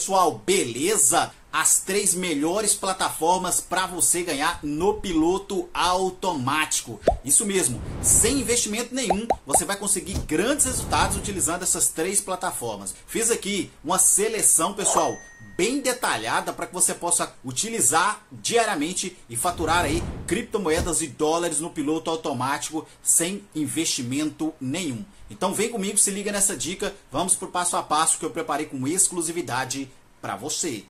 pessoal, beleza? As três melhores plataformas para você ganhar no piloto automático. Isso mesmo, sem investimento nenhum, você vai conseguir grandes resultados utilizando essas três plataformas. Fiz aqui uma seleção, pessoal, bem detalhada para que você possa utilizar diariamente e faturar aí criptomoedas e dólares no piloto automático sem investimento nenhum. Então vem comigo, se liga nessa dica, vamos para o passo a passo que eu preparei com exclusividade para você.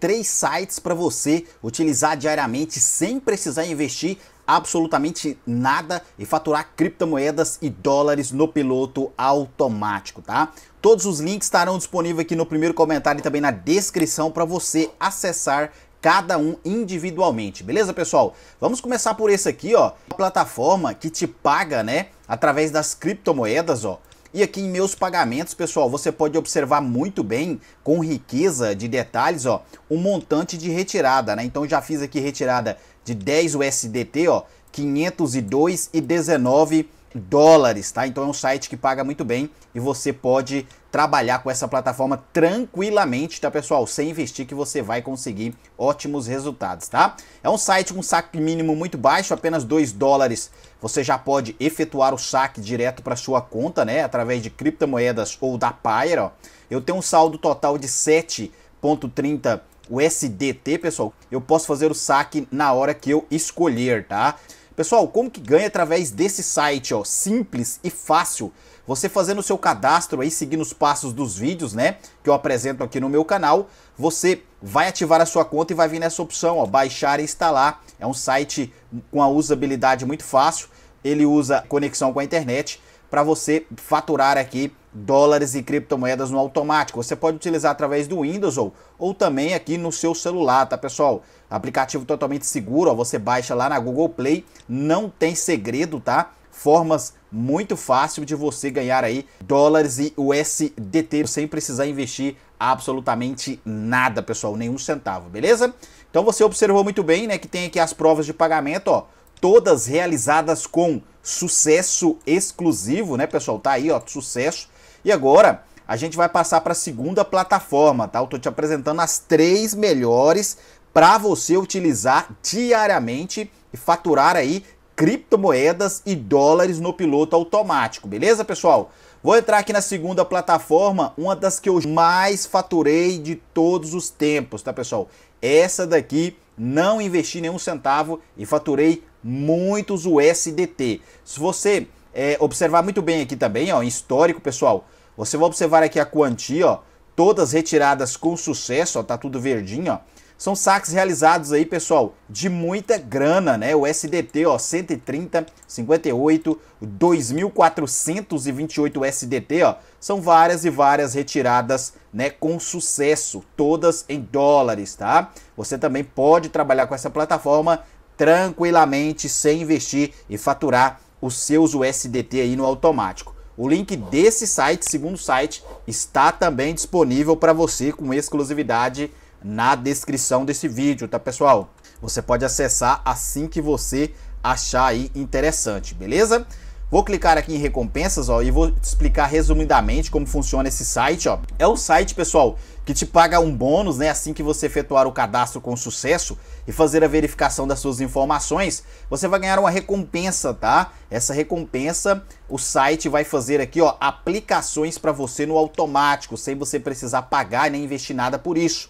três sites para você utilizar diariamente sem precisar investir absolutamente nada e faturar criptomoedas e dólares no piloto automático, tá? Todos os links estarão disponíveis aqui no primeiro comentário e também na descrição para você acessar cada um individualmente, beleza, pessoal? Vamos começar por esse aqui, ó, a plataforma que te paga, né, através das criptomoedas, ó. E aqui em meus pagamentos, pessoal, você pode observar muito bem, com riqueza de detalhes, ó, o um montante de retirada, né? Então já fiz aqui retirada de 10 USDT, ó, 502 e 19 dólares, tá? Então é um site que paga muito bem e você pode trabalhar com essa plataforma tranquilamente, tá, pessoal? Sem investir que você vai conseguir ótimos resultados, tá? É um site com saque mínimo muito baixo, apenas 2 dólares. Você já pode efetuar o saque direto para sua conta, né, através de criptomoedas ou da Pyra. ó. Eu tenho um saldo total de 7.30 USDT, pessoal. Eu posso fazer o saque na hora que eu escolher, tá? Pessoal, como que ganha através desse site, ó? Simples e fácil. Você fazendo o seu cadastro aí, seguindo os passos dos vídeos, né? Que eu apresento aqui no meu canal, você vai ativar a sua conta e vai vir nessa opção, ó, baixar e instalar. É um site com a usabilidade muito fácil. Ele usa conexão com a internet para você faturar aqui dólares e criptomoedas no automático. Você pode utilizar através do Windows ou, ou também aqui no seu celular, tá pessoal? Aplicativo totalmente seguro, ó, você baixa lá na Google Play, não tem segredo, tá? Formas muito fácil de você ganhar aí dólares e USDT sem precisar investir absolutamente nada, pessoal, nenhum centavo, beleza? Então você observou muito bem, né, que tem aqui as provas de pagamento, ó, todas realizadas com sucesso exclusivo, né, pessoal? Tá aí, ó, sucesso e agora a gente vai passar para a segunda plataforma, tá? Eu tô te apresentando as três melhores para você utilizar diariamente e faturar aí criptomoedas e dólares no piloto automático, beleza, pessoal? Vou entrar aqui na segunda plataforma, uma das que eu mais faturei de todos os tempos, tá, pessoal? Essa daqui não investi nenhum centavo e faturei muitos USDT. Se você é, observar muito bem aqui também, ó, em histórico, pessoal, você vai observar aqui a quantia, ó, todas retiradas com sucesso, ó, tá tudo verdinho, ó. São saques realizados aí, pessoal, de muita grana, né? O SDT, ó, 130, 58, 2428 SDT, ó. São várias e várias retiradas, né, com sucesso, todas em dólares, tá? Você também pode trabalhar com essa plataforma tranquilamente sem investir e faturar os seus USDT aí no automático. O link desse site, segundo site, está também disponível para você com exclusividade na descrição desse vídeo, tá pessoal? Você pode acessar assim que você achar aí interessante, beleza? Vou clicar aqui em recompensas, ó, e vou te explicar resumidamente como funciona esse site, ó. É o site, pessoal, que te paga um bônus, né, assim que você efetuar o cadastro com sucesso e fazer a verificação das suas informações, você vai ganhar uma recompensa, tá? Essa recompensa, o site vai fazer aqui, ó, aplicações para você no automático, sem você precisar pagar nem investir nada por isso.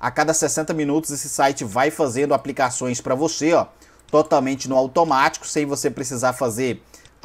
A cada 60 minutos esse site vai fazendo aplicações para você, ó, totalmente no automático, sem você precisar fazer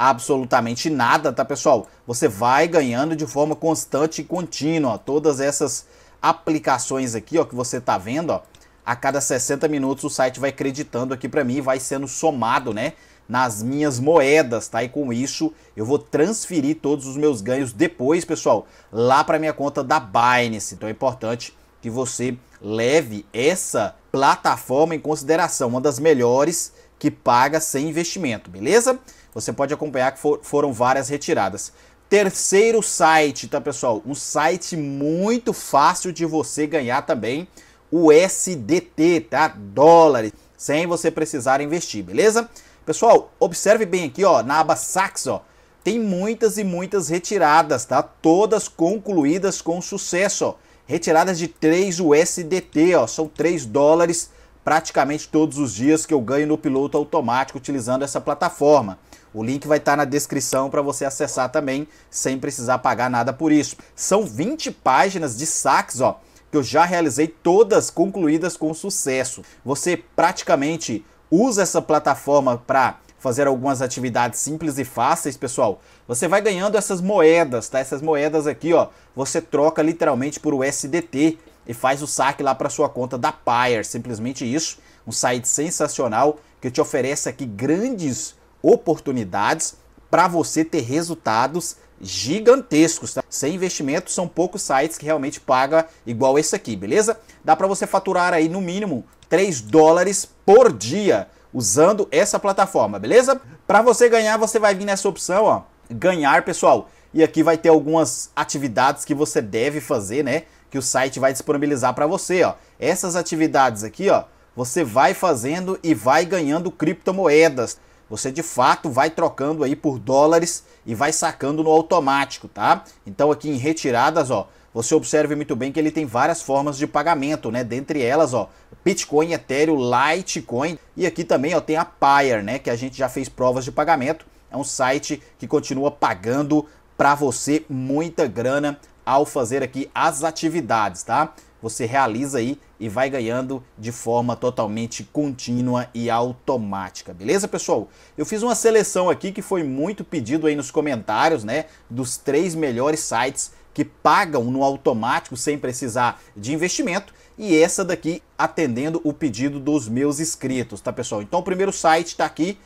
absolutamente nada, tá pessoal? Você vai ganhando de forma constante e contínua. Todas essas aplicações aqui, ó, que você tá vendo, ó, a cada 60 minutos o site vai creditando aqui para mim, vai sendo somado, né, nas minhas moedas, tá? E com isso eu vou transferir todos os meus ganhos depois, pessoal, lá para minha conta da Binance. Então é importante que você leve essa plataforma em consideração, uma das melhores que paga sem investimento, beleza? Você pode acompanhar que for, foram várias retiradas. Terceiro site, tá pessoal? Um site muito fácil de você ganhar também, o SDT, tá? Dólares, sem você precisar investir, beleza? Pessoal, observe bem aqui, ó, na aba Sax, ó, tem muitas e muitas retiradas, tá? Todas concluídas com sucesso, ó. Retiradas de 3 USDT, ó, são 3 dólares praticamente todos os dias que eu ganho no piloto automático utilizando essa plataforma. O link vai estar tá na descrição para você acessar também, sem precisar pagar nada por isso. São 20 páginas de saques, ó, que eu já realizei todas concluídas com sucesso. Você praticamente usa essa plataforma para fazer algumas atividades simples e fáceis, pessoal, você vai ganhando essas moedas, tá? Essas moedas aqui, ó, você troca literalmente por USDT e faz o saque lá para sua conta da Pyre, simplesmente isso. Um site sensacional que te oferece aqui grandes oportunidades para você ter resultados gigantescos. Tá? Sem investimento, são poucos sites que realmente pagam igual esse aqui, beleza? Dá para você faturar aí no mínimo 3 dólares por dia usando essa plataforma, beleza? Para você ganhar, você vai vir nessa opção, ó, ganhar, pessoal. E aqui vai ter algumas atividades que você deve fazer, né? Que o site vai disponibilizar para você, ó. Essas atividades aqui, ó, você vai fazendo e vai ganhando criptomoedas você de fato vai trocando aí por dólares e vai sacando no automático, tá? Então aqui em retiradas, ó, você observe muito bem que ele tem várias formas de pagamento, né? Dentre elas, ó, Bitcoin, Ethereum, Litecoin e aqui também, ó, tem a Payer, né, que a gente já fez provas de pagamento. É um site que continua pagando para você muita grana ao fazer aqui as atividades, tá? você realiza aí e vai ganhando de forma totalmente contínua e automática, beleza, pessoal? Eu fiz uma seleção aqui que foi muito pedido aí nos comentários, né, dos três melhores sites que pagam no automático sem precisar de investimento e essa daqui atendendo o pedido dos meus inscritos, tá, pessoal? Então o primeiro site está aqui,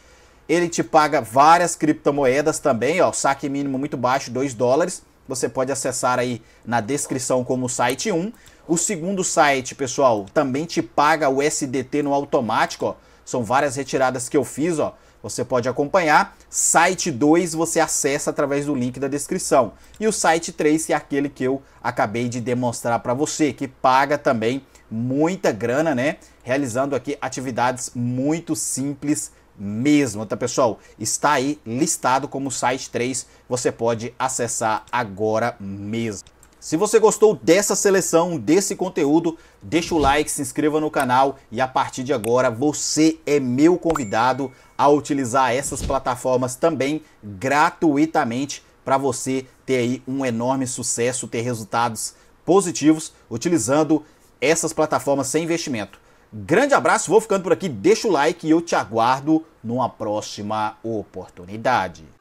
ele te paga várias criptomoedas também, ó, saque mínimo muito baixo, 2 dólares você pode acessar aí na descrição como site 1. O segundo site, pessoal, também te paga o SDT no automático, ó. São várias retiradas que eu fiz, ó. Você pode acompanhar. Site 2 você acessa através do link da descrição. E o site 3 é aquele que eu acabei de demonstrar para você, que paga também muita grana, né? Realizando aqui atividades muito simples mesmo, tá pessoal? Está aí listado como site 3, você pode acessar agora mesmo. Se você gostou dessa seleção, desse conteúdo, deixa o like, se inscreva no canal e a partir de agora você é meu convidado a utilizar essas plataformas também gratuitamente para você ter aí um enorme sucesso, ter resultados positivos utilizando essas plataformas sem investimento. Grande abraço, vou ficando por aqui. Deixa o like e eu te aguardo numa próxima oportunidade.